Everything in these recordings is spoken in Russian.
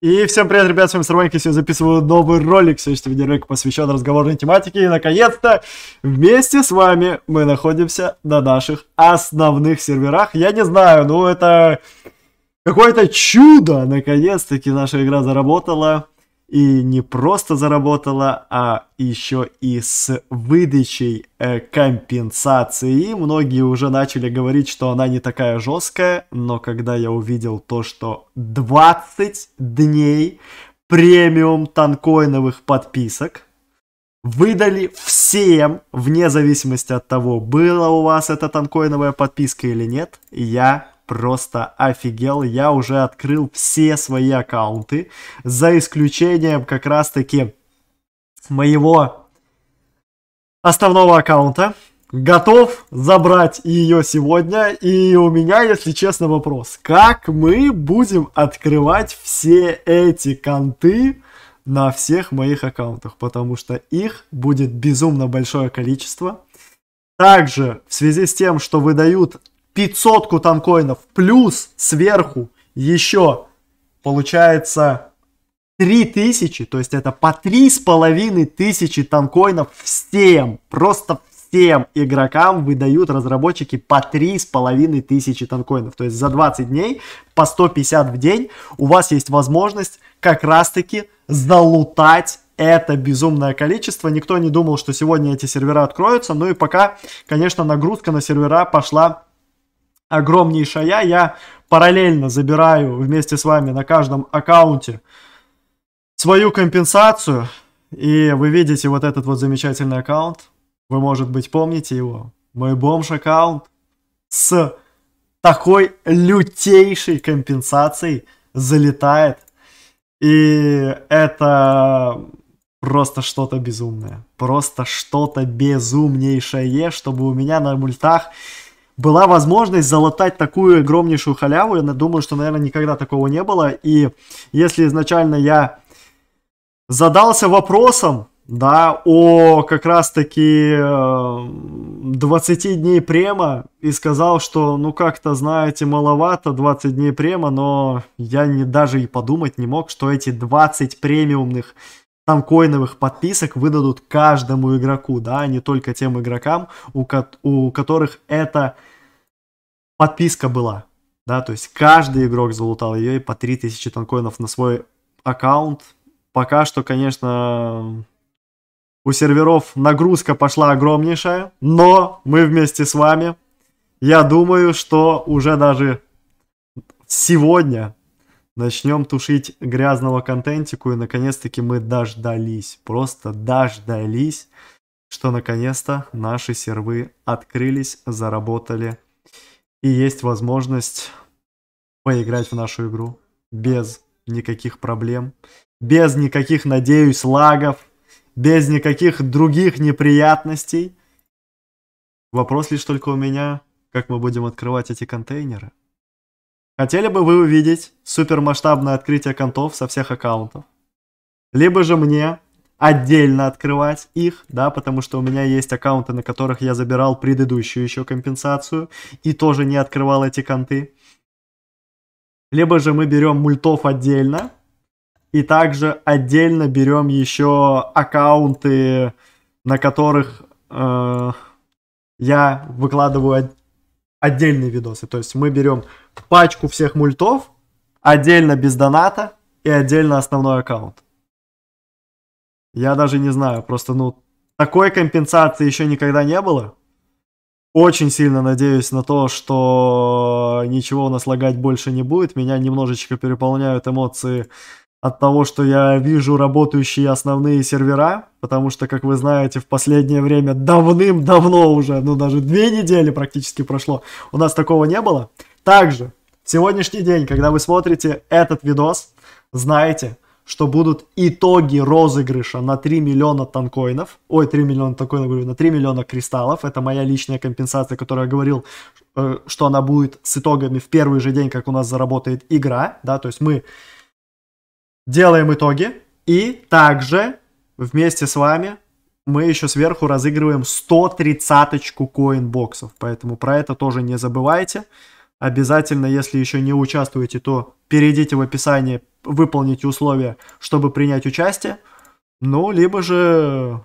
И всем привет, ребят, с вами Сарванька, сегодня записываю новый ролик, сегодняшний видеоролик посвящен разговорной тематике, и наконец-то вместе с вами мы находимся на наших основных серверах, я не знаю, ну это какое-то чудо, наконец-таки наша игра заработала, и не просто заработала, а еще и с выдачей э, компенсации. многие уже начали говорить, что она не такая жесткая, но когда я увидел то, что 20 дней премиум танкоиновых подписок выдали всем, вне зависимости от того, была у вас эта танкоиновая подписка или нет, я просто офигел. Я уже открыл все свои аккаунты, за исключением как раз-таки моего основного аккаунта. Готов забрать ее сегодня. И у меня, если честно, вопрос. Как мы будем открывать все эти конты на всех моих аккаунтах? Потому что их будет безумно большое количество. Также в связи с тем, что выдают 500 там плюс сверху еще получается 3000, то есть это по 3500 танкоинов всем, просто всем игрокам выдают разработчики по 3500 танкоинов. То есть за 20 дней по 150 в день у вас есть возможность как раз-таки залутать это безумное количество. Никто не думал, что сегодня эти сервера откроются. Ну и пока, конечно, нагрузка на сервера пошла огромнейшая. Я параллельно забираю вместе с вами на каждом аккаунте свою компенсацию. И вы видите вот этот вот замечательный аккаунт. Вы, может быть, помните его. Мой бомж-аккаунт с такой лютейшей компенсацией залетает. И это просто что-то безумное. Просто что-то безумнейшее, чтобы у меня на мультах была возможность залатать такую огромнейшую халяву. Я думаю, что, наверное, никогда такого не было. И если изначально я задался вопросом, да, о как раз-таки 20 э, дней према и сказал, что ну как-то, знаете, маловато 20 дней према, но я не, даже и подумать не мог, что эти 20 премиумных там коиновых подписок выдадут каждому игроку, да, а не только тем игрокам, у, ко- у которых эта подписка была, да, то есть каждый игрок залутал ее и по 3000 танкоинов на свой аккаунт. Пока что, конечно, у серверов нагрузка пошла огромнейшая, но мы вместе с вами, я думаю, что уже даже сегодня Начнем тушить грязного контентику, и наконец-таки мы дождались, просто дождались, что наконец-то наши сервы открылись, заработали, и есть возможность поиграть в нашу игру без никаких проблем, без никаких, надеюсь, лагов, без никаких других неприятностей. Вопрос лишь только у меня, как мы будем открывать эти контейнеры. Хотели бы вы увидеть супермасштабное открытие контов со всех аккаунтов? Либо же мне отдельно открывать их, да, потому что у меня есть аккаунты, на которых я забирал предыдущую еще компенсацию и тоже не открывал эти конты. Либо же мы берем мультов отдельно и также отдельно берем еще аккаунты, на которых э, я выкладываю отдельные видосы. То есть мы берем пачку всех мультов, отдельно без доната и отдельно основной аккаунт. Я даже не знаю, просто, ну, такой компенсации еще никогда не было. Очень сильно надеюсь на то, что ничего у нас лагать больше не будет. Меня немножечко переполняют эмоции от того, что я вижу работающие основные сервера, потому что, как вы знаете, в последнее время давным-давно уже, ну даже две недели практически прошло, у нас такого не было. Также, в сегодняшний день, когда вы смотрите этот видос, знаете, что будут итоги розыгрыша на 3 миллиона танкоинов, ой, 3 миллиона танкоинов, говорю, на 3 миллиона кристаллов, это моя личная компенсация, которую я говорил, э, что она будет с итогами в первый же день, как у нас заработает игра, да, то есть мы делаем итоги. И также вместе с вами мы еще сверху разыгрываем 130 ку коинбоксов. Поэтому про это тоже не забывайте. Обязательно, если еще не участвуете, то перейдите в описание, выполните условия, чтобы принять участие. Ну, либо же,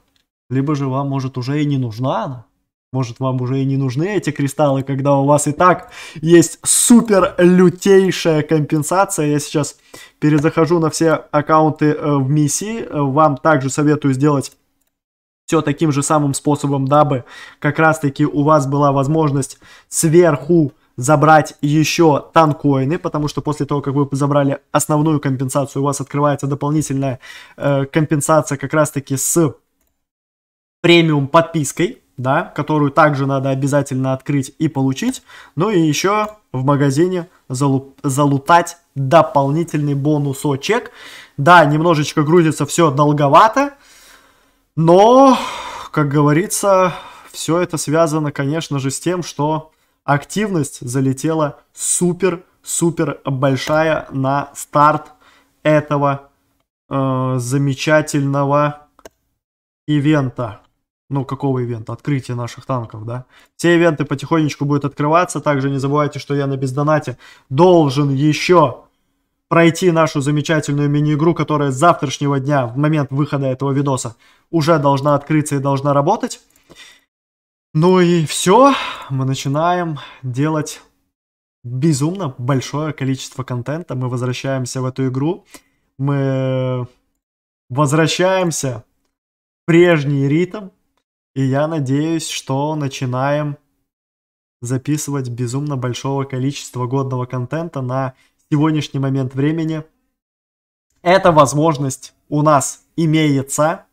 либо же вам, может, уже и не нужна она. Может, вам уже и не нужны эти кристаллы, когда у вас и так есть супер лютейшая компенсация. Я сейчас перезахожу на все аккаунты э, в миссии. Э, вам также советую сделать все таким же самым способом, дабы как раз-таки у вас была возможность сверху забрать еще танкоины, потому что после того, как вы забрали основную компенсацию, у вас открывается дополнительная э, компенсация как раз-таки с премиум подпиской да, которую также надо обязательно открыть и получить. Ну и еще в магазине залу залутать дополнительный бонусочек. Да, немножечко грузится все долговато, но, как говорится, все это связано, конечно же, с тем, что активность залетела супер-супер большая на старт этого э, замечательного ивента ну, какого ивента? Открытие наших танков, да? Все ивенты потихонечку будут открываться. Также не забывайте, что я на бездонате должен еще пройти нашу замечательную мини-игру, которая с завтрашнего дня, в момент выхода этого видоса, уже должна открыться и должна работать. Ну и все, мы начинаем делать безумно большое количество контента. Мы возвращаемся в эту игру, мы возвращаемся в прежний ритм, и я надеюсь, что начинаем записывать безумно большого количества годного контента на сегодняшний момент времени. Эта возможность у нас имеется.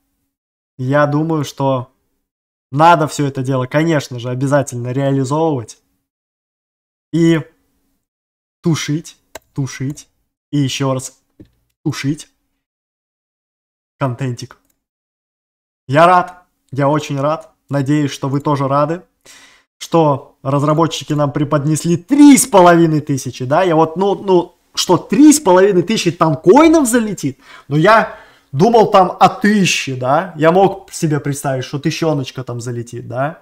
Я думаю, что надо все это дело, конечно же, обязательно реализовывать и тушить, тушить и еще раз тушить контентик. Я рад. Я очень рад. Надеюсь, что вы тоже рады, что разработчики нам преподнесли три с половиной тысячи, да, я вот, ну, ну, что три с половиной тысячи танкоинов залетит, но ну, я думал там о тысяче, да, я мог себе представить, что тысячоночка там залетит, да,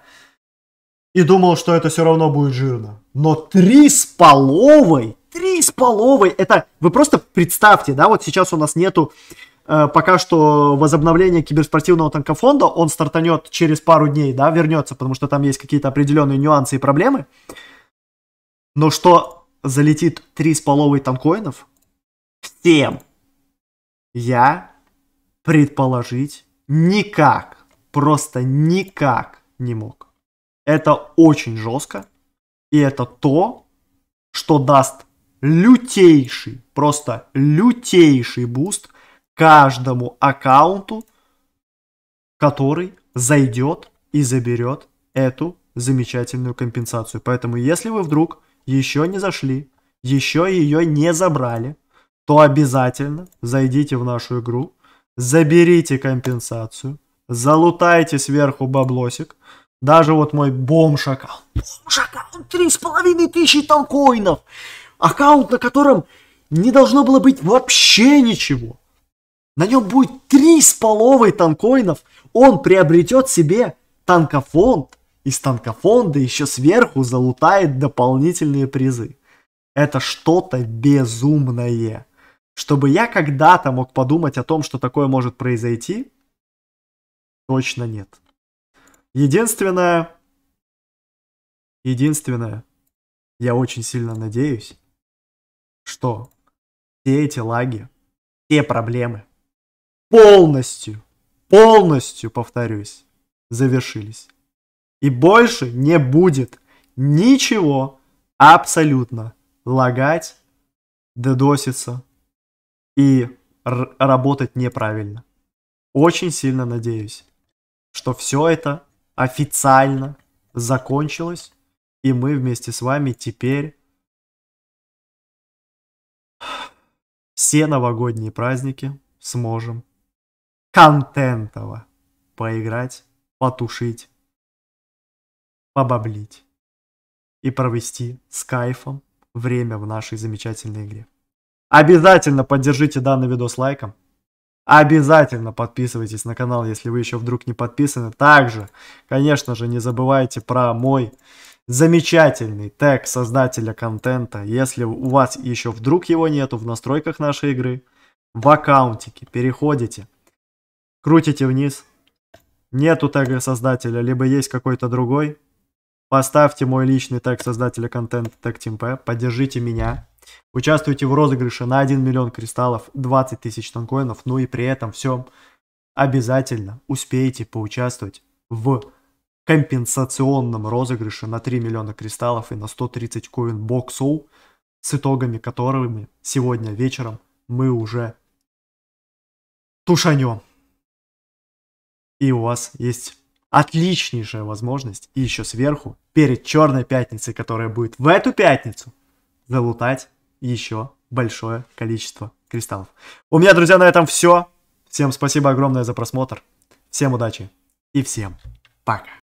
и думал, что это все равно будет жирно, но три с половой, три с половой, это, вы просто представьте, да, вот сейчас у нас нету Э, пока что возобновление киберспортивного танкофонда, он стартанет через пару дней, да, вернется, потому что там есть какие-то определенные нюансы и проблемы. Но что залетит 3,5 танкоинов, всем я предположить никак, просто никак не мог. Это очень жестко, и это то, что даст лютейший, просто лютейший буст – каждому аккаунту, который зайдет и заберет эту замечательную компенсацию. Поэтому если вы вдруг еще не зашли, еще ее не забрали, то обязательно зайдите в нашу игру, заберите компенсацию, залутайте сверху баблосик. Даже вот мой бомж аккаунт. Бомж аккаунт, три с половиной тысячи танкоинов. Аккаунт, на котором не должно было быть вообще ничего на нем будет три с половой танкоинов, он приобретет себе танкофонд, из танкофонда еще сверху залутает дополнительные призы. Это что-то безумное. Чтобы я когда-то мог подумать о том, что такое может произойти, точно нет. Единственное, единственное, я очень сильно надеюсь, что все эти лаги, все проблемы полностью, полностью, повторюсь, завершились. И больше не будет ничего абсолютно лагать, додоситься и работать неправильно. Очень сильно надеюсь, что все это официально закончилось, и мы вместе с вами теперь все новогодние праздники сможем контентово. Поиграть, потушить, побаблить и провести с кайфом время в нашей замечательной игре. Обязательно поддержите данный видос лайком. Обязательно подписывайтесь на канал, если вы еще вдруг не подписаны. Также, конечно же, не забывайте про мой замечательный тег создателя контента. Если у вас еще вдруг его нету в настройках нашей игры, в аккаунтике переходите – крутите вниз. Нету тега создателя, либо есть какой-то другой. Поставьте мой личный тег создателя контента тег TeamP, поддержите меня. Участвуйте в розыгрыше на 1 миллион кристаллов, 20 тысяч тонкоинов, ну и при этом всем обязательно успейте поучаствовать в компенсационном розыгрыше на 3 миллиона кристаллов и на 130 коин боксов, с итогами которыми сегодня вечером мы уже тушанем и у вас есть отличнейшая возможность и еще сверху перед черной пятницей, которая будет в эту пятницу, залутать еще большое количество кристаллов. У меня, друзья, на этом все. Всем спасибо огромное за просмотр. Всем удачи и всем пока.